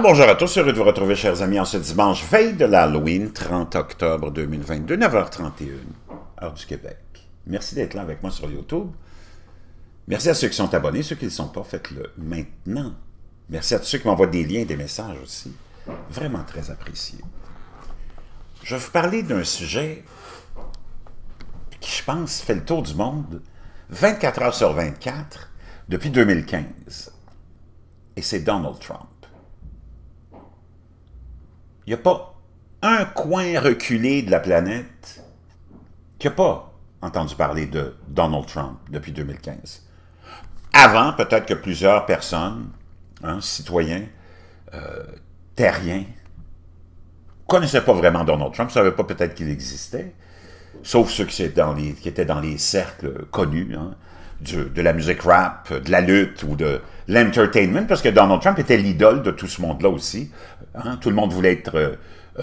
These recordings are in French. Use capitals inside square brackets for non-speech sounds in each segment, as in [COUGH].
bonjour à tous, heureux de vous retrouver chers amis en ce dimanche veille de l'Halloween, 30 octobre 2022, 9h31, heure du Québec. Merci d'être là avec moi sur YouTube. Merci à ceux qui sont abonnés, ceux qui ne le sont pas, faites-le maintenant. Merci à tous ceux qui m'envoient des liens, des messages aussi. Vraiment très apprécié. Je vais vous parler d'un sujet qui, je pense, fait le tour du monde 24 heures sur 24 depuis 2015. Et c'est Donald Trump n'y a pas un coin reculé de la planète qui n'a pas entendu parler de Donald Trump depuis 2015. Avant, peut-être que plusieurs personnes, hein, citoyens, terriens, euh, terriens, connaissaient pas vraiment Donald Trump, ne savaient pas peut-être qu'il existait, sauf ceux qui étaient dans les, qui étaient dans les cercles connus, hein de la musique rap, de la lutte ou de l'entertainment, parce que Donald Trump était l'idole de tout ce monde-là aussi. Hein. Tout le monde voulait être euh,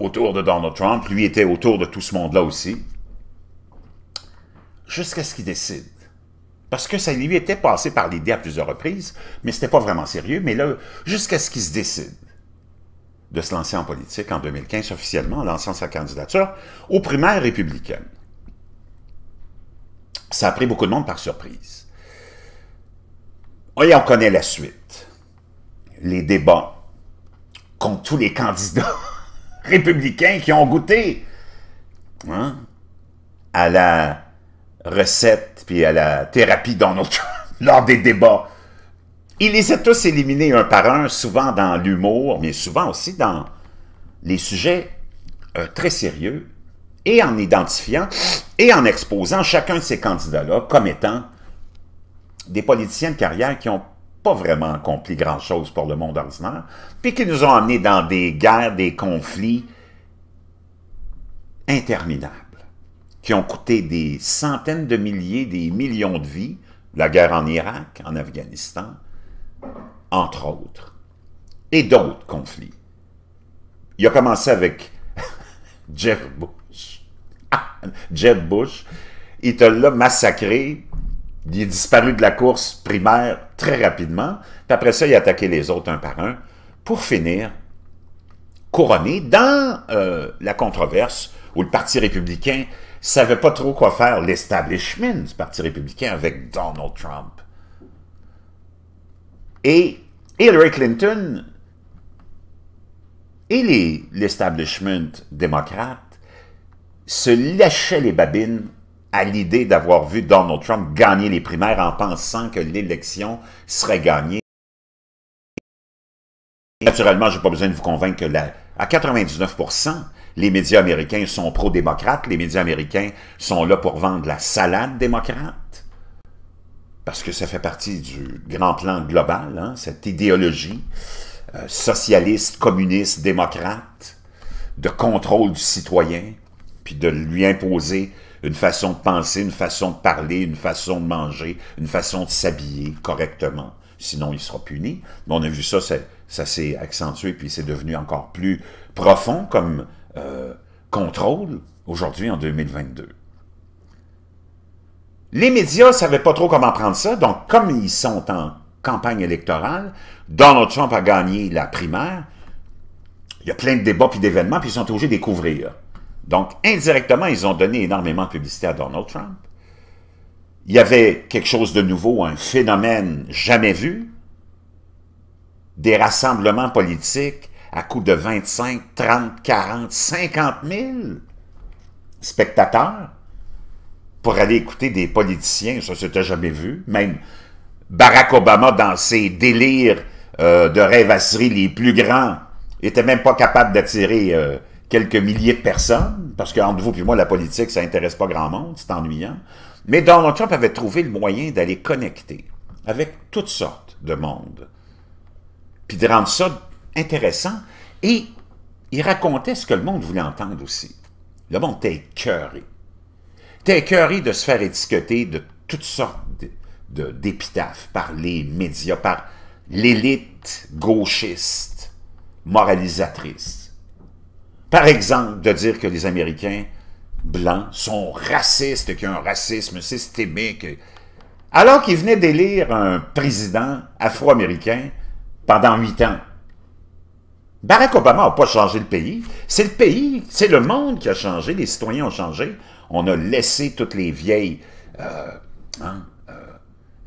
autour de Donald Trump, lui était autour de tout ce monde-là aussi. Jusqu'à ce qu'il décide. Parce que ça lui était passé par l'idée à plusieurs reprises, mais n'était pas vraiment sérieux. Mais là, jusqu'à ce qu'il se décide de se lancer en politique en 2015 officiellement, en lançant sa candidature aux primaires républicaines ça a pris beaucoup de monde par surprise. Oh, et on connaît la suite. Les débats contre tous les candidats [LAUGHS] républicains qui ont goûté hein, à la recette puis à la thérapie dans [LAUGHS] notre lors des débats. ils les ont tous éliminés un par un, souvent dans l'humour, mais souvent aussi dans les sujets euh, très sérieux et en identifiant et en exposant chacun de ces candidats-là comme étant des politiciens de carrière qui n'ont pas vraiment accompli grand-chose pour le monde ordinaire, puis qui nous ont amenés dans des guerres, des conflits interminables, qui ont coûté des centaines de milliers, des millions de vies, la guerre en Irak, en Afghanistan, entre autres, et d'autres conflits. Il a commencé avec [LAUGHS] Jerbo, Jeb Bush. Il te l'a massacré. Il est disparu de la course primaire très rapidement. Puis après ça, il a attaqué les autres un par un. Pour finir, couronné dans euh, la controverse où le Parti républicain savait pas trop quoi faire, l'establishment du Parti républicain avec Donald Trump. Et Hillary Clinton et l'establishment démocrate se lâchait les babines à l'idée d'avoir vu Donald Trump gagner les primaires en pensant que l'élection serait gagnée. Naturellement, je n'ai pas besoin de vous convaincre que à 99%, les médias américains sont pro-démocrates, les médias américains sont là pour vendre la salade démocrate, parce que ça fait partie du grand plan global, hein, cette idéologie euh, socialiste, communiste, démocrate, de contrôle du citoyen, puis de lui imposer une façon de penser, une façon de parler, une façon de manger, une façon de s'habiller correctement. Sinon, il sera puni. on a vu ça, ça, ça s'est accentué, puis c'est devenu encore plus profond comme euh, contrôle aujourd'hui en 2022. Les médias ne savaient pas trop comment prendre ça, donc comme ils sont en campagne électorale, Donald Trump a gagné la primaire, il y a plein de débats puis d'événements, puis ils sont obligés de découvrir. Donc, indirectement, ils ont donné énormément de publicité à Donald Trump. Il y avait quelque chose de nouveau, un phénomène jamais vu, des rassemblements politiques à coup de 25, 30, 40, 50 000 spectateurs pour aller écouter des politiciens, ça c'était jamais vu, même Barack Obama dans ses délires euh, de rêvasserie les plus grands était même pas capable d'attirer euh, quelques milliers de personnes, parce qu'entre vous et moi, la politique, ça intéresse pas grand monde, c'est ennuyant. Mais Donald Trump avait trouvé le moyen d'aller connecter avec toutes sortes de monde, puis de rendre ça intéressant. Et il racontait ce que le monde voulait entendre aussi. Le monde était écœuré. Était écœuré de se faire étiqueter de toutes sortes d'épitaphes par les médias, par l'élite gauchiste, moralisatrice. Par exemple, de dire que les Américains blancs sont racistes, qu'il y a un racisme systémique. Alors qu'ils venaient d'élire un président afro-américain pendant huit ans. Barack Obama n'a pas changé le pays. C'est le pays, c'est le monde qui a changé, les citoyens ont changé. On a laissé toutes les vieilles, euh, hein, euh,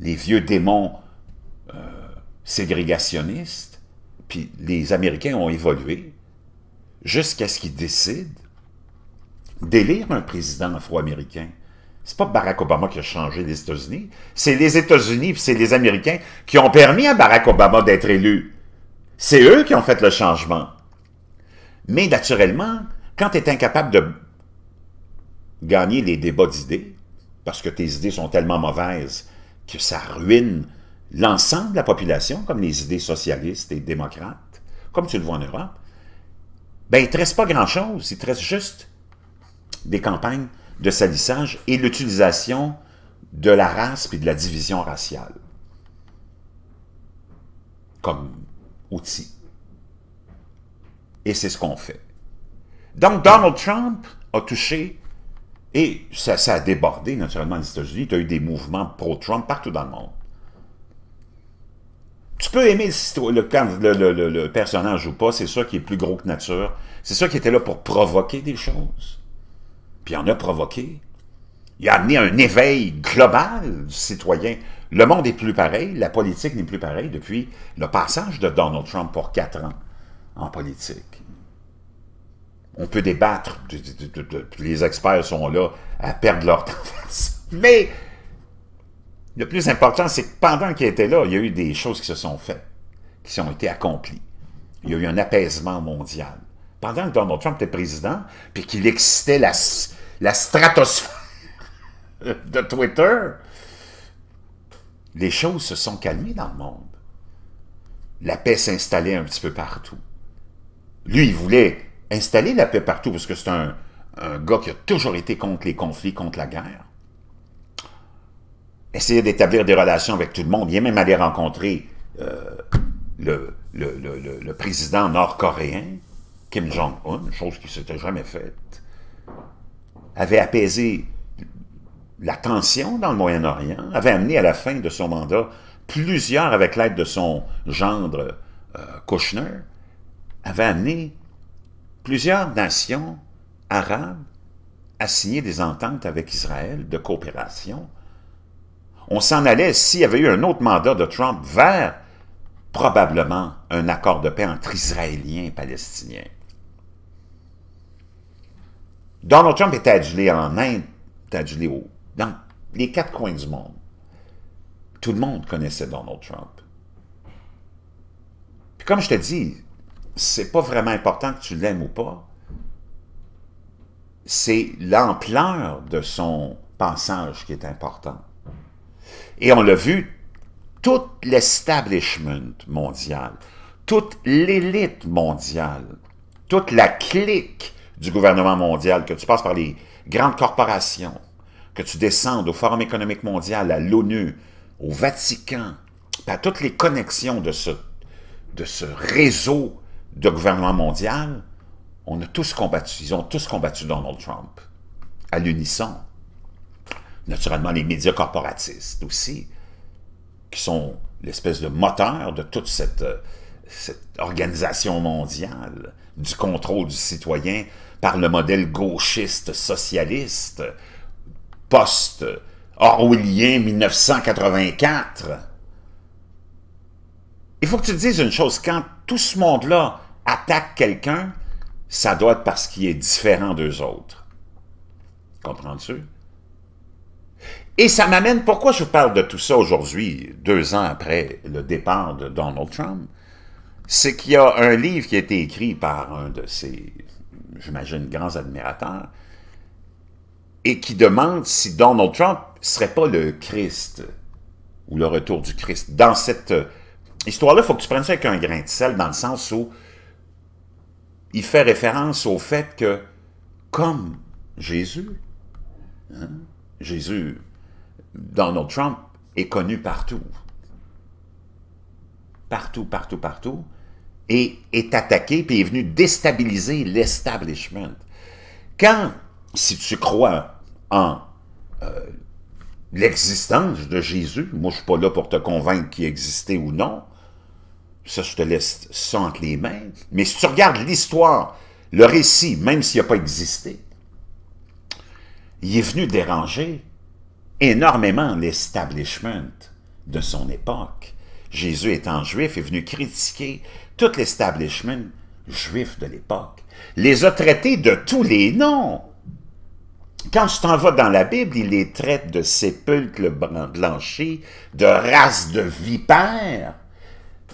les vieux démons euh, ségrégationnistes, puis les Américains ont évolué jusqu'à ce qu'il décide d'élire un président afro-américain. C'est pas Barack Obama qui a changé les États-Unis, c'est les États-Unis, c'est les Américains qui ont permis à Barack Obama d'être élu. C'est eux qui ont fait le changement. Mais naturellement, quand tu es incapable de gagner les débats d'idées, parce que tes idées sont tellement mauvaises que ça ruine l'ensemble de la population, comme les idées socialistes et démocrates, comme tu le vois en Europe, ben, il ne reste pas grand-chose. Il te reste juste des campagnes de salissage et l'utilisation de la race et de la division raciale comme outil. Et c'est ce qu'on fait. Donc, Donald Trump a touché, et ça, a débordé naturellement aux États-Unis, il y a eu des mouvements pro-Trump partout dans le monde tu peux aimer le, personnage ou pas, c'est ça qui est plus gros que nature. C'est ça qui était là pour provoquer des choses. Puis il en a provoqué. Il a amené un éveil global du citoyen. Le monde est plus pareil, la politique n'est plus pareille depuis le passage de Donald Trump pour quatre ans en politique. On peut débattre, les experts sont là à perdre leur temps. [LAUGHS] Mais le plus important, c'est que pendant qu'il était là, il y a eu des choses qui se sont faites, qui ont été accomplies. Il y a eu un apaisement mondial. Pendant que Donald Trump était président, puis qu'il excitait la, stratosphère [LAUGHS] de Twitter, les choses se sont calmées dans le monde. La paix s'installait un petit peu partout. Lui, il voulait installer la paix partout parce que c'est un, un gars qui a toujours été contre les conflits, contre la guerre essayer d'établir des relations avec tout le monde. Il est même allé rencontrer euh, le, président nord-coréen, Kim Jong-un, chose qui ne s'était jamais faite, avait apaisé la tension dans le Moyen-Orient, avait amené à la fin de son mandat plusieurs, avec l'aide de son gendre euh, Kushner, avait amené plusieurs nations arabes à signer des ententes avec Israël de coopération on s'en allait, s'il y avait eu un autre mandat de Trump, vers probablement un accord de paix entre Israéliens et Palestiniens. Donald Trump était adulé en Inde, adulé dans les quatre coins du monde. Tout le monde connaissait Donald Trump. Puis comme je te dis, c'est pas vraiment important que tu l'aimes ou pas. C'est l'ampleur de son passage qui est important. Et on l'a vu, tout l'establishment mondial, toute l'élite mondiale, toute la clique du gouvernement mondial, que tu passes par les grandes corporations, que tu descendes au Forum économique mondial, à l'ONU, au Vatican, par toutes les connexions de ce, de ce réseau de gouvernement mondial, on a tous combattu, ils ont tous combattu Donald Trump, à l'unisson. Naturellement, les médias corporatistes aussi, qui sont l'espèce de moteur de toute cette, euh, cette organisation mondiale du contrôle du citoyen par le modèle gauchiste socialiste post-orwellien 1984. Il faut que tu te dises une chose, quand tout ce monde-là attaque quelqu'un, ça doit être parce qu'il est différent d'eux autres. Comprends-tu? Et ça m'amène, pourquoi je vous parle de tout ça aujourd'hui, deux ans après le départ de Donald Trump, c'est qu'il y a un livre qui a été écrit par un de ses, j'imagine, grands admirateurs, et qui demande si Donald Trump serait pas le Christ, ou le retour du Christ. Dans cette histoire-là, il faut que tu prennes ça avec un grain de sel, dans le sens où il fait référence au fait que, comme Jésus, hein, Jésus Donald Trump est connu partout. Partout, partout, partout. Et est attaqué, puis est venu déstabiliser l'establishment. Quand, si tu crois en euh, l'existence de Jésus, moi je ne suis pas là pour te convaincre qu'il existait ou non, ça je te laisse ça les mains, mais si tu regardes l'histoire, le récit, même s'il n'a pas existé, il est venu déranger énormément l'establishment de son époque. Jésus étant juif est venu critiquer tout l'establishment juif de l'époque. Les a traités de tous les noms. Quand tu t'en vas dans la Bible, il les traite de sépulcres blanchis, de races de vipères.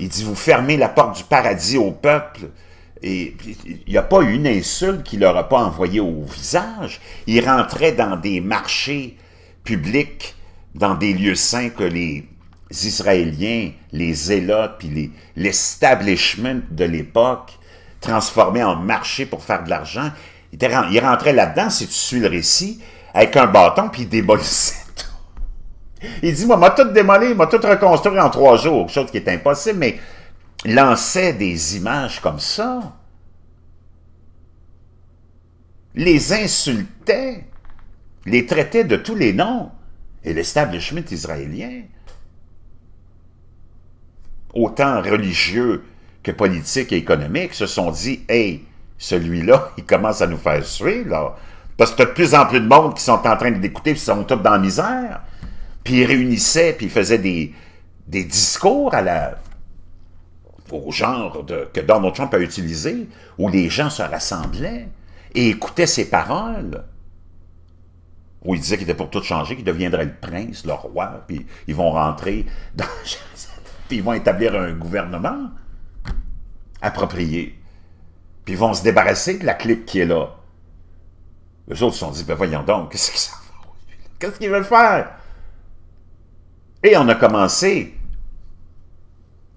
Il dit, vous fermez la porte du paradis au peuple. Et il n'y a pas une insulte qu'il leur a pas envoyée au visage. Il rentrait dans des marchés dans des lieux saints que les Israéliens, les Zélotes, puis l'establishment de l'époque transformaient en marché pour faire de l'argent. Il, rentrait là-dedans, si tu suis le récit, avec un bâton, puis il démolissait [LAUGHS] tout. Il dit, moi, m'a tout démolé, m'a tout reconstruit en trois jours, chose qui est impossible, mais lançait des images comme ça. Les insultait les traités de tous les noms, et l'establishment israélien, autant religieux que politique et économique, se sont dit « Hey, celui-là, [LAUGHS] il commence à nous faire suer, Parce que de plus en plus de monde qui sont en train de l'écouter, qui sont tous dans la misère. Puis ils réunissaient, puis ils faisaient des, discours à au genre que Donald Trump a utilisé, où les gens se rassemblaient et écoutaient ses paroles où il disait qu'il était pour tout changer, qu'il deviendrait le prince, le roi, puis ils vont rentrer dans... puis ils vont établir un gouvernement approprié. Puis ils vont se débarrasser de la clique qui est là. Les autres se sont dit, ben voyons donc, qu'est-ce qu'ils Qu'est-ce qu'ils veulent faire? Et on a commencé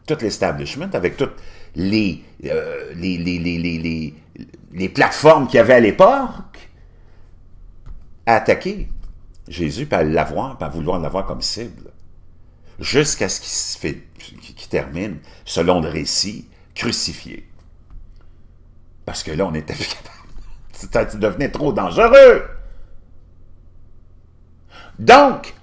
tout l'establishment avec toutes les, les, les, les, les plateformes qu'il y avait à l'époque à attaquer Jésus, par l'avoir, par vouloir l'avoir comme cible, jusqu'à ce qu'il termine, selon le récit, crucifié. Parce que là, on était [LAUGHS] capable. Tu devenait trop dangereux. Donc,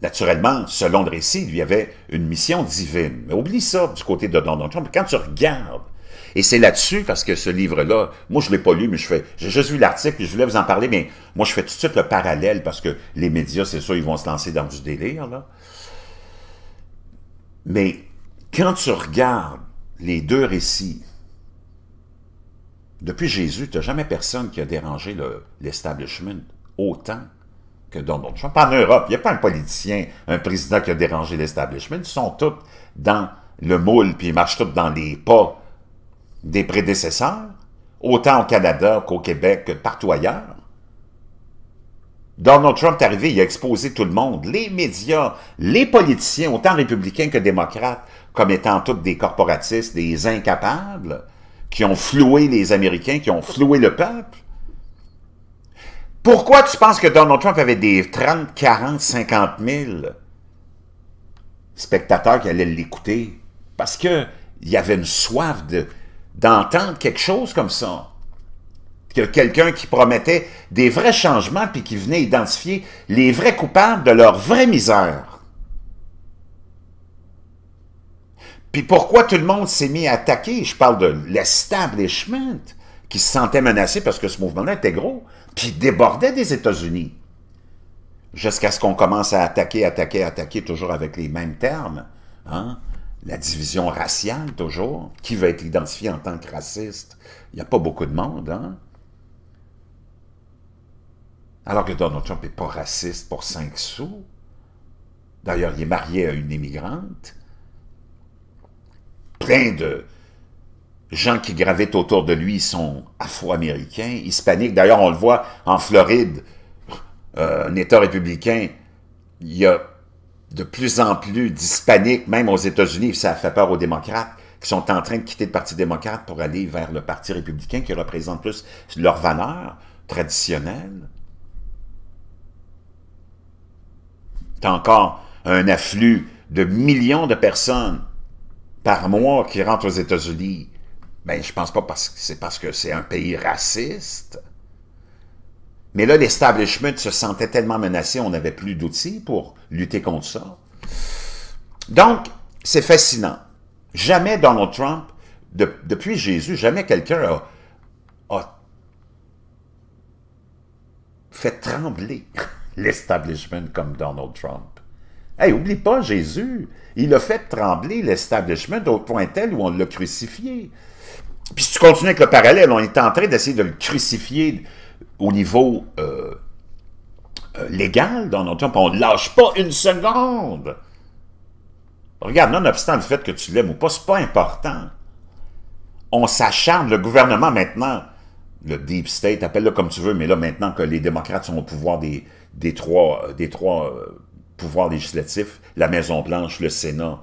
naturellement, selon le récit, il y avait une mission divine. Mais oublie ça du côté de Donald Trump. Quand tu regardes et c'est là-dessus, parce que ce livre-là, moi, je ne l'ai pas lu, mais je fais, j'ai juste vu l'article, et je voulais vous en parler, mais moi, je fais tout de suite le parallèle, parce que les médias, c'est sûr, ils vont se lancer dans du délire, là. Mais quand tu regardes les deux récits, depuis Jésus, tu n'as jamais personne qui a dérangé l'establishment autant que Donald Trump. En Europe, il n'y a pas un politicien, un président qui a dérangé l'establishment. Ils sont tous dans le moule, puis ils marchent tous dans les pas des prédécesseurs, autant au Canada qu'au Québec, que partout ailleurs. Donald Trump est arrivé, il a exposé tout le monde, les médias, les politiciens, autant républicains que démocrates, comme étant tous des corporatistes, des incapables, qui ont floué les Américains, qui ont floué le peuple. Pourquoi tu penses que Donald Trump avait des 30, 40, 50 000 spectateurs qui allaient l'écouter? Parce qu'il y avait une soif de, d'entendre quelque chose comme ça. Que quelqu'un qui promettait des vrais changements puis qui venait identifier les vrais coupables de leur vraie misère. Puis pourquoi tout le monde s'est mis à attaquer? Je parle de l'establishment qui se sentait menacé parce que ce mouvement-là était gros, puis débordait des États-Unis. Jusqu'à ce qu'on commence à attaquer, attaquer, attaquer, toujours avec les mêmes termes. Hein? la division raciale toujours. Qui va être identifié en tant que raciste? Il n'y a pas beaucoup de monde, hein? Alors que Donald Trump n'est pas raciste pour cinq sous. D'ailleurs, il est marié à une immigrante. Plein de gens qui gravitent autour de lui sont afro-américains, hispaniques. D'ailleurs, on le voit en Floride, euh, un État républicain, il y a de plus en plus d'hispaniques, même aux États-Unis, ça fait peur aux démocrates, qui sont en train de quitter le Parti démocrate pour aller vers le Parti républicain qui représente plus leurs valeurs traditionnelles. T'as encore un afflux de millions de personnes par mois qui rentrent aux États-Unis. Mais ben, je pense pas parce que c'est parce que c'est un pays raciste. Mais là, l'establishment se sentait tellement menacé, on n'avait plus d'outils pour lutter contre ça. Donc, c'est fascinant. Jamais Donald Trump, depuis Jésus, jamais quelqu'un a, fait trembler [LAUGHS] l'establishment comme Donald Trump. Hey, oublie pas Jésus. Il a fait trembler l'establishment au point tel où on l'a crucifié. Puis si tu continues avec le parallèle, on est en train d'essayer de le crucifier au niveau euh, euh, légal Donald Trump, on ne lâche pas une seconde. Regarde, nonobstant le fait que tu l'aimes ou pas, n'est pas important. On s'acharne, le gouvernement maintenant, le deep state, appelle-le comme tu veux, mais là maintenant que les démocrates sont au pouvoir des, des trois, euh, des trois pouvoirs législatifs, la Maison-Blanche, le Sénat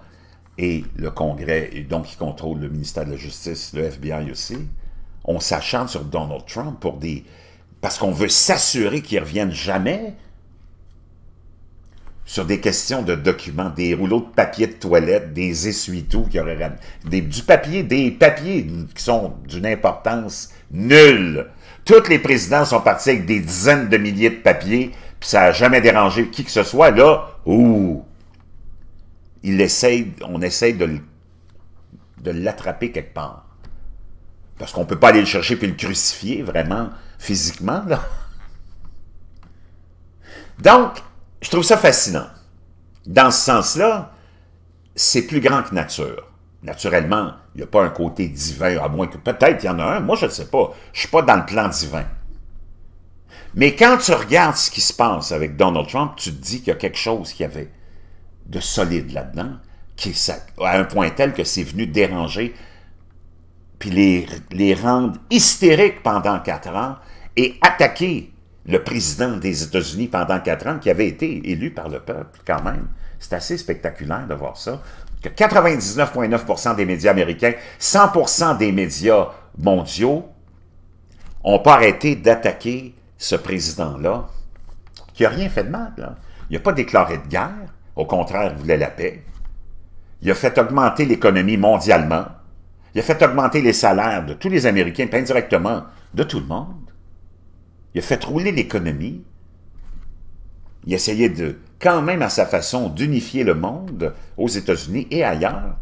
et le Congrès, et donc qui contrôle le ministère de la Justice, le FBI aussi, on s'acharne sur Donald Trump pour des, parce qu'on veut s'assurer qu'ils reviennent jamais sur des questions de documents, des rouleaux de papier de toilette, des essuie-tout, qui auraient des, du papier, des papiers qui sont d'une importance nulle. Toutes les présidents sont partis avec des dizaines de milliers de papiers, puis ça n'a jamais dérangé qui que ce soit. Là, ouh, on essaye de, de l'attraper quelque part. Parce qu'on ne peut pas aller le chercher puis le crucifier, vraiment physiquement, là. Donc, je trouve ça fascinant. Dans ce sens-là, c'est plus grand que nature. Naturellement, il n'y a pas un côté divin, à moins que peut-être il y en a un, moi je ne sais pas, je ne suis pas dans le plan divin. Mais quand tu regardes ce qui se passe avec Donald Trump, tu te dis qu'il y a quelque chose qui avait de solide là-dedans, qui à un point tel que c'est venu déranger puis les, les rendre hystériques pendant quatre ans et attaquer le président des États-Unis pendant quatre ans qui avait été élu par le peuple quand même. C'est assez spectaculaire de voir ça. Que 99,9% des médias américains, 100% des médias mondiaux ont pas arrêté d'attaquer ce président-là qui n'a rien fait de mal. Il n'a pas déclaré de guerre. Au contraire, il voulait la paix. Il a fait augmenter l'économie mondialement. Il a fait augmenter les salaires de tous les Américains, pas indirectement, de tout le monde. Il a fait rouler l'économie. Il essayait de, quand même à sa façon, d'unifier le monde aux États-Unis et ailleurs.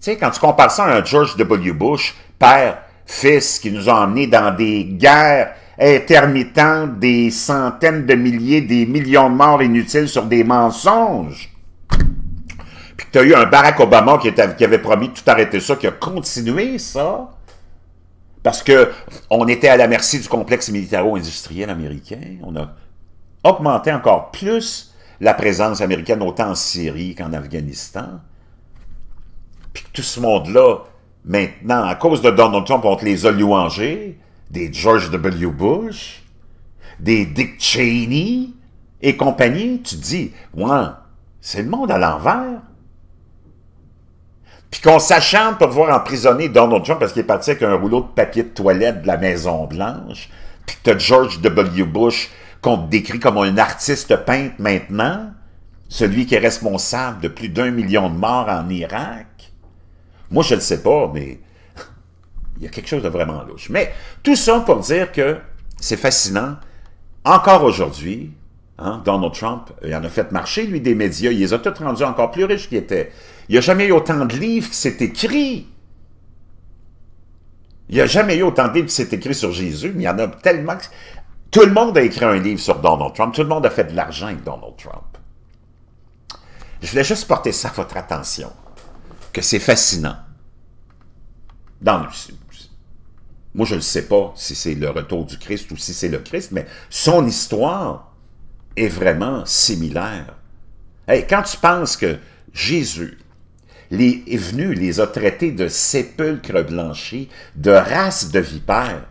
Tu sais, quand tu compares ça à un George W. Bush, père, fils, qui nous a emmenés dans des guerres intermittentes, des centaines de milliers, des millions de morts inutiles sur des mensonges, tu as eu un Barack Obama qui, avait promis de tout arrêter ça, qui a continué ça. Parce que on était à la merci du complexe militaro-industriel américain. On a augmenté encore plus la présence américaine, autant en Syrie qu'en Afghanistan. Puis tout ce monde-là, maintenant, à cause de Donald Trump, on les a louangés, des George W. Bush, des Dick Cheney et compagnie, tu te dis, ouais, c'est le monde à l'envers puis qu'on s'acharne pour voir emprisonner Donald Trump parce qu'il est parti avec un rouleau de papier de toilette de la Maison-Blanche, puis que t'as George W. Bush qu'on décrit comme un artiste peintre maintenant, celui qui est responsable de plus d'un million de morts en Irak. Moi, je ne le sais pas, mais [LAUGHS] il y a quelque chose de vraiment louche. Mais tout ça pour dire que c'est fascinant. Encore aujourd'hui, hein, Donald Trump, il en a fait marcher, lui, des médias. Il les a tous rendus encore plus riches qu'il était... Il n'y a jamais eu autant de livres qui s'est écrit. Il n'y a jamais eu autant de livres qui s'est écrit sur Jésus, mais il y en a tellement... Tout le monde a écrit un livre sur Donald Trump. Tout le monde a fait de l'argent avec Donald Trump. Je voulais juste porter ça à votre attention, que c'est fascinant. Dans le... Moi, je ne sais pas si c'est le retour du Christ ou si c'est le Christ, mais son histoire est vraiment similaire. Et quand tu penses que Jésus, les, est venu, les a traités de sépulcres blanchis, de races de vipères,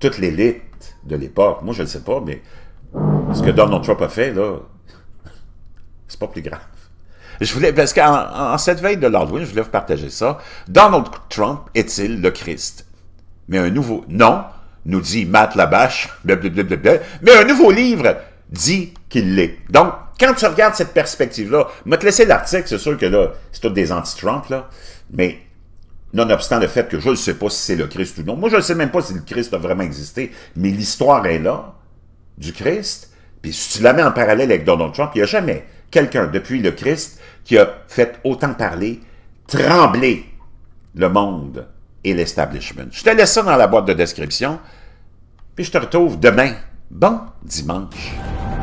toute l'élite de l'époque. Moi, je ne sais pas, mais ce que Donald Trump a fait, là, c'est pas plus grave. Je voulais, parce qu'en cette veille de l'Halloween, je voulais vous partager ça. Donald Trump est-il le Christ? Mais un nouveau... Non, nous dit Matt Labache, mais un nouveau livre dit qu'il l'est. Donc, quand tu regardes cette perspective-là, je te laisser l'article, c'est sûr que là, c'est tout des anti-Trump, là, mais nonobstant le fait que je ne sais pas si c'est le Christ ou non. Moi, je ne sais même pas si le Christ a vraiment existé, mais l'histoire est là, du Christ, puis si tu la mets en parallèle avec Donald Trump, il n'y a jamais quelqu'un depuis le Christ qui a fait autant parler, trembler le monde et l'establishment. Je te laisse ça dans la boîte de description, puis je te retrouve demain Bon dimanche!